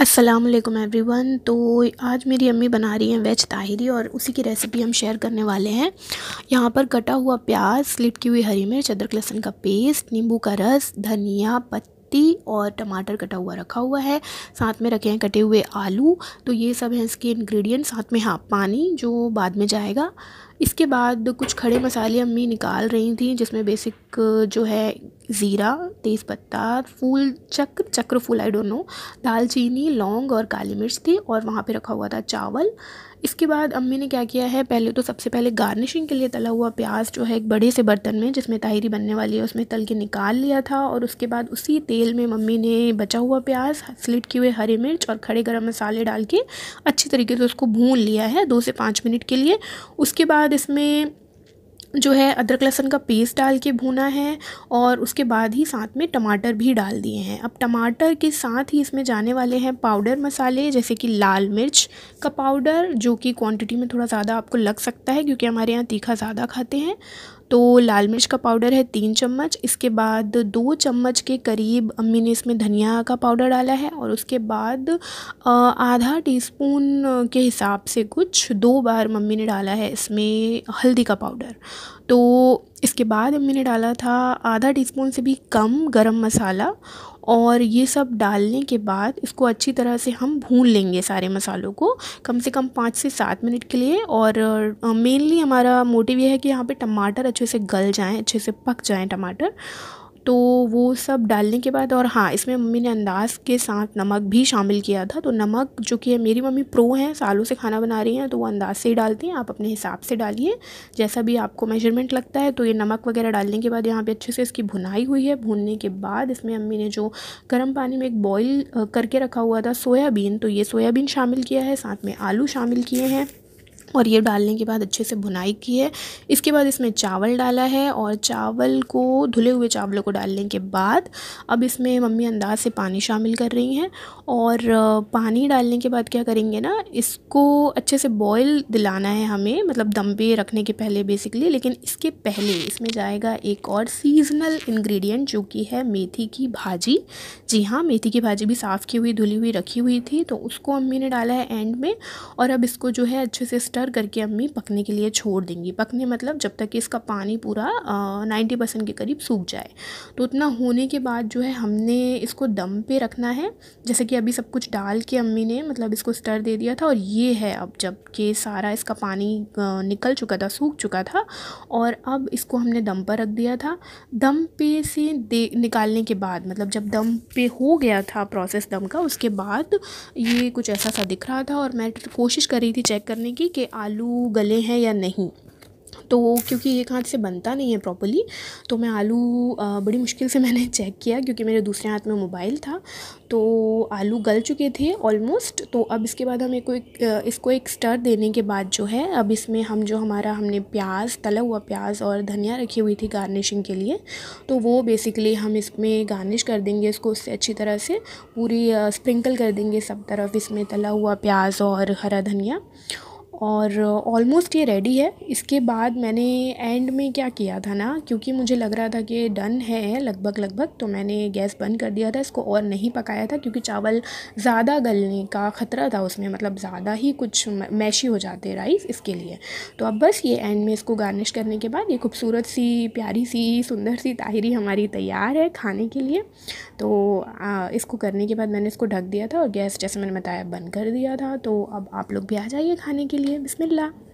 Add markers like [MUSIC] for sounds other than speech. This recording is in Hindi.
असलम एवरीवन तो आज मेरी अम्मी बना रही हैं वेज ताहिरी और उसी की रेसिपी हम शेयर करने वाले हैं यहाँ पर कटा हुआ प्याज लिपकी हुई हरी मिर्च अदरक लहसुन का पेस्ट नींबू का रस धनिया पत्ती और टमाटर कटा हुआ रखा हुआ है साथ में रखे हैं कटे हुए आलू तो ये सब हैं इसके इंग्रेडिएंट साथ में हाँ पानी जो बाद में जाएगा इसके बाद कुछ खड़े मसाले अम्मी निकाल रही थी जिसमें बेसिक जो है ज़ीरा तेज़ पत्ता फूल चक्र चक्र फूल आई डोंट नो दालचीनी लौंग और काली मिर्च थी और वहाँ पे रखा हुआ था चावल इसके बाद अम्मी ने क्या किया है पहले तो सबसे पहले गार्निशिंग के लिए तला हुआ प्याज जो है एक बड़े से बर्तन में जिसमें ताहरी बनने वाली है उसमें तल के निकाल लिया था और उसके बाद उसी तेल में मम्मी ने बचा हुआ प्याज स्लिट किए हुए हरी मिर्च और खड़े गर्म मसाले डाल के अच्छी तरीके से उसको भून लिया है दो से पाँच मिनट के लिए उसके बाद बाद इसमें जो है अदरक लहसुन का पेस्ट डाल के भूना है और उसके बाद ही साथ में टमाटर भी डाल दिए हैं अब टमाटर के साथ ही इसमें जाने वाले हैं पाउडर मसाले जैसे कि लाल मिर्च का पाउडर जो कि क्वांटिटी में थोड़ा ज़्यादा आपको लग सकता है क्योंकि हमारे यहाँ तीखा ज़्यादा खाते हैं तो लाल मिर्च का पाउडर है तीन चम्मच इसके बाद दो चम्मच के करीब अम्मी ने इसमें धनिया का पाउडर डाला है और उसके बाद आधा टीस्पून के हिसाब से कुछ दो बार मम्मी ने डाला है इसमें हल्दी का पाउडर तो इसके बाद मैंने डाला था आधा टीस्पून से भी कम गरम मसाला और ये सब डालने के बाद इसको अच्छी तरह से हम भून लेंगे सारे मसालों को कम से कम पाँच से सात मिनट के लिए और मेनली हमारा मोटिव ये है कि यहाँ पे टमाटर अच्छे से गल जाएँ अच्छे से पक जाएँ टमाटर तो वो सब डालने के बाद और हाँ इसमें मम्मी ने अंदाज़ के साथ नमक भी शामिल किया था तो नमक जो कि है मेरी मम्मी प्रो हैं सालों से खाना बना रही हैं तो वो अंदाज़ से ही डालती हैं आप अपने हिसाब से डालिए जैसा भी आपको मेजरमेंट लगता है तो ये नमक वगैरह डालने के बाद यहाँ पर अच्छे से इसकी भुनाई हुई है भूनने के बाद इसमें अम्मी ने जो गर्म पानी में एक बॉयल करके रखा हुआ था सोयाबीन तो ये सोयाबीन शामिल किया है साथ में आलू शामिल किए हैं और ये डालने के बाद अच्छे से भुनाई की है इसके बाद इसमें चावल डाला है और चावल को धुले हुए चावलों को डालने के बाद अब इसमें मम्मी अंदाज से पानी शामिल कर रही हैं और पानी डालने के बाद क्या करेंगे ना इसको अच्छे से बॉयल दिलाना है हमें मतलब दम पे रखने के पहले बेसिकली लेकिन इसके पहले इसमें जाएगा एक और सीजनल इन्ग्रीडियंट जो कि है मेथी की भाजी जी हाँ मेथी की भाजी भी साफ़ की हुई धुली हुई रखी हुई थी तो उसको अम्मी ने डाला है एंड में और अब इसको जो है अच्छे से स्टर करके अम्मी पकने के लिए छोड़ देंगी पकने मतलब जब तक इसका पानी पूरा नाइन्टी परसेंट के करीब सूख जाए तो उतना होने के बाद जो है हमने इसको दम पे रखना है जैसे कि अभी सब कुछ डाल के अम्मी ने मतलब इसको स्टर दे दिया था और ये है अब जबकि सारा इसका पानी निकल चुका था सूख चुका था और अब इसको हमने दम पर रख दिया था दम पे से दे निकालने के बाद मतलब जब दम पे हो गया था प्रोसेस दम का उसके बाद ये कुछ ऐसा सा दिख रहा था और मैं कोशिश कर रही थी चेक करने की कि आलू गले हैं या नहीं तो क्योंकि एक हाथ से बनता नहीं है प्रॉपरली तो मैं आलू बड़ी मुश्किल से [LAUGHS] मैंने चेक किया क्योंकि मेरे दूसरे हाथ में मोबाइल था तो आलू गल चुके थे ऑलमोस्ट तो अब इसके बाद हमें कोई इसको एक स्टर देने के बाद जो है अब इसमें हम जो हमारा हमने प्याज तला हुआ प्याज और धनिया रखी हुई थी गार्निशिंग के लिए तो वो बेसिकली हम इसमें गार्निश कर देंगे इसको उससे अच्छी तरह से पूरी स्प्रिंकल कर देंगे सब तरफ इसमें तला हुआ प्याज और हरा धनिया और ऑलमोस्ट ये रेडी है इसके बाद मैंने एंड में क्या किया था ना क्योंकि मुझे लग रहा था कि डन है लगभग लगभग तो मैंने गैस बंद कर दिया था इसको और नहीं पकाया था क्योंकि चावल ज़्यादा गलने का ख़तरा था उसमें मतलब ज़्यादा ही कुछ मैशी हो जाते राइस इसके लिए तो अब बस ये एंड में इसको गार्निश करने के बाद ये खूबसूरत सी प्यारी सी सुंदर सी ताहरी हमारी तैयार है खाने के लिए तो आ, इसको करने के बाद मैंने इसको ढक दिया था और गैस जैसे मैंने बताया बंद कर दिया था तो अब आप लोग भी आ जाइए खाने के लिए بسم الله